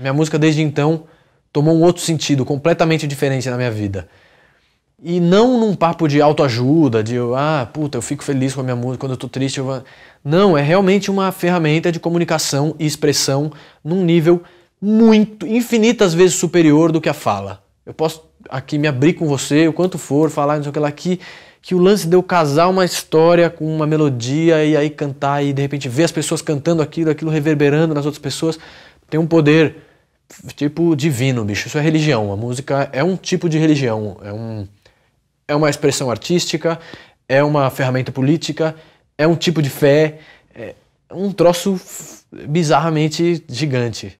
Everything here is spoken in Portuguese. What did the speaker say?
Minha música desde então tomou um outro sentido, completamente diferente na minha vida. E não num papo de autoajuda, de ah, puta, eu fico feliz com a minha música, quando eu tô triste eu vou... Não, é realmente uma ferramenta de comunicação e expressão num nível muito, infinitas vezes superior do que a fala. Eu posso aqui me abrir com você o quanto for, falar não sei o que lá, que, que o lance de eu casar uma história com uma melodia e aí cantar e de repente ver as pessoas cantando aquilo, aquilo reverberando nas outras pessoas, tem um poder tipo divino, bicho. Isso é religião. A música é um tipo de religião, é, um, é uma expressão artística, é uma ferramenta política, é um tipo de fé, é um troço bizarramente gigante.